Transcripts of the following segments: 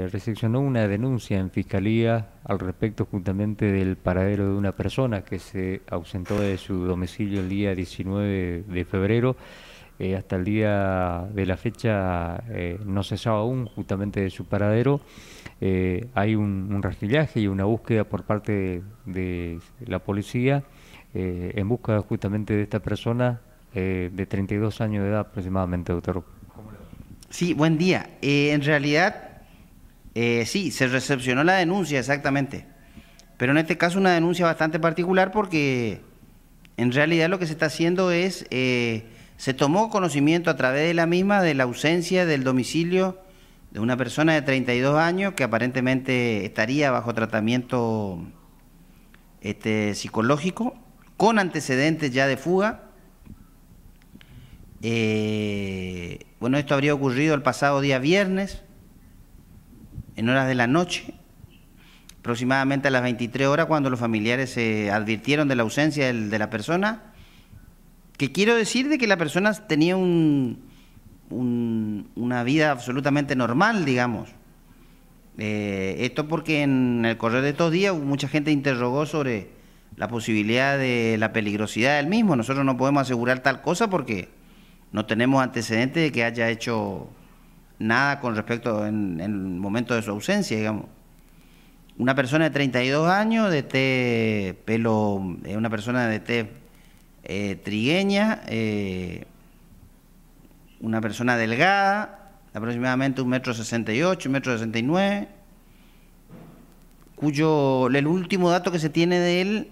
Eh, recepcionó una denuncia en fiscalía al respecto justamente del paradero de una persona que se ausentó de su domicilio el día 19 de febrero. Eh, hasta el día de la fecha eh, no se sabe aún justamente de su paradero. hay un, rastrillaje y una búsqueda por parte de, de la policía en busca justamente de esta persona de 32 años de edad aproximadamente, doctor. Sí, buen día. en realidad eh, sí, se recepcionó la denuncia, exactamente. Pero en este caso una denuncia bastante particular porque en realidad lo que se está haciendo es, eh, se tomó conocimiento a través de la misma de la ausencia del domicilio de una persona de 32 años que aparentemente estaría bajo tratamiento este, psicológico, con antecedentes ya de fuga. Eh, bueno, esto habría ocurrido el pasado día viernes en horas de la noche, aproximadamente a las 23 horas, cuando los familiares se advirtieron de la ausencia de la persona, que quiero decir de que la persona tenía un, una vida absolutamente normal, digamos. Eh, esto porque en el correr de estos días mucha gente interrogó sobre la posibilidad de la peligrosidad del mismo. Nosotros no podemos asegurar tal cosa porque no tenemos antecedentes de que haya hecho nada con respecto en, el momento de su ausencia, digamos. Una persona de 32 años, de té pelo, eh, una persona de té eh, trigueña, eh, una persona delgada, aproximadamente un metro sesenta y un metro sesenta cuyo el último dato que se tiene de él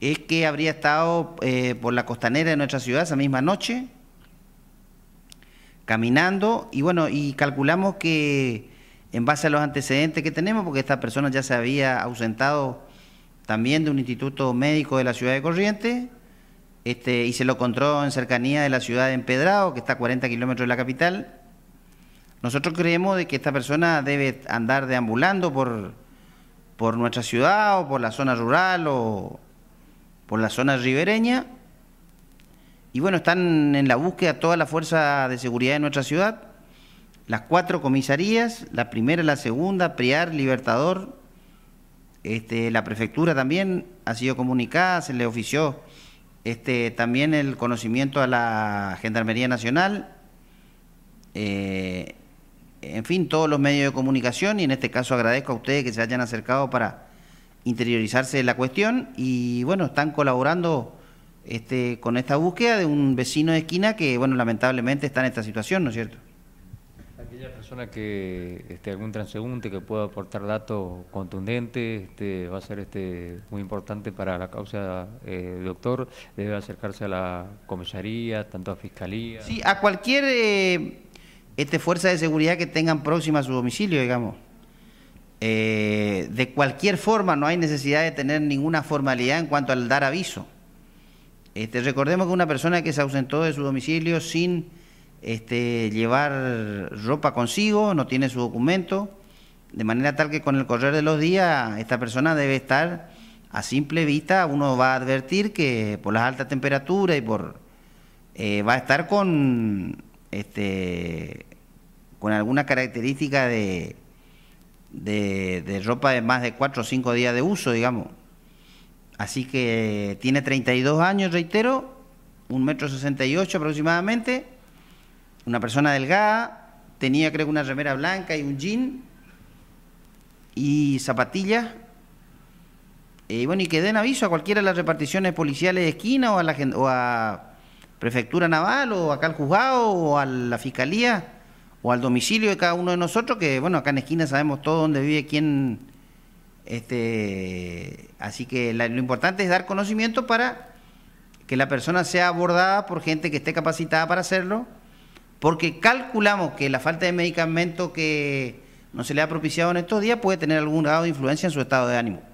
es que habría estado por la costanera de nuestra ciudad esa misma noche, caminando y bueno, y calculamos que en base a los antecedentes que tenemos, porque esta persona ya se había ausentado también de un instituto médico de la ciudad de Corrientes, este, y se lo encontró en cercanía de la ciudad de Empedrado, que está a 40 kilómetros de la capital. Nosotros creemos de que esta persona debe andar deambulando por, por nuestra ciudad o por la zona rural o por la zona ribereña y bueno, están en la búsqueda toda la fuerza de seguridad de nuestra ciudad, las cuatro comisarías, la primera, la segunda, Priar, Libertador, este, la prefectura también ha sido comunicada, se le ofició este, también el conocimiento a la Gendarmería Nacional, eh, en fin, todos los medios de comunicación y en este caso agradezco a ustedes que se hayan acercado para interiorizarse de la cuestión y bueno, están colaborando este, con esta búsqueda de un vecino de esquina que, bueno, lamentablemente está en esta situación, ¿no es cierto? Aquella persona que, este, algún transeúnte que pueda aportar datos contundentes, este, va a ser este, muy importante para la causa, eh, doctor, debe acercarse a la comisaría, tanto a fiscalía. Sí, a cualquier eh, este, fuerza de seguridad que tengan próxima a su domicilio, digamos. Eh, de cualquier forma, no hay necesidad de tener ninguna formalidad en cuanto al dar aviso. Este, recordemos que una persona que se ausentó de su domicilio sin este, llevar ropa consigo, no tiene su documento, de manera tal que con el correr de los días esta persona debe estar a simple vista, uno va a advertir que por las altas temperaturas y por eh, va a estar con este, con alguna característica de, de, de ropa de más de cuatro o cinco días de uso, digamos. Así que tiene 32 años, reitero, 1,68 68 aproximadamente, una persona delgada, tenía creo una remera blanca y un jean y zapatillas. Y eh, bueno, y que den aviso a cualquiera de las reparticiones policiales de esquina o a, la, o a Prefectura Naval o acá al juzgado o a la Fiscalía o al domicilio de cada uno de nosotros, que bueno, acá en esquina sabemos todo dónde vive quién este, así que lo importante es dar conocimiento para que la persona sea abordada por gente que esté capacitada para hacerlo, porque calculamos que la falta de medicamento que no se le ha propiciado en estos días puede tener algún grado de influencia en su estado de ánimo.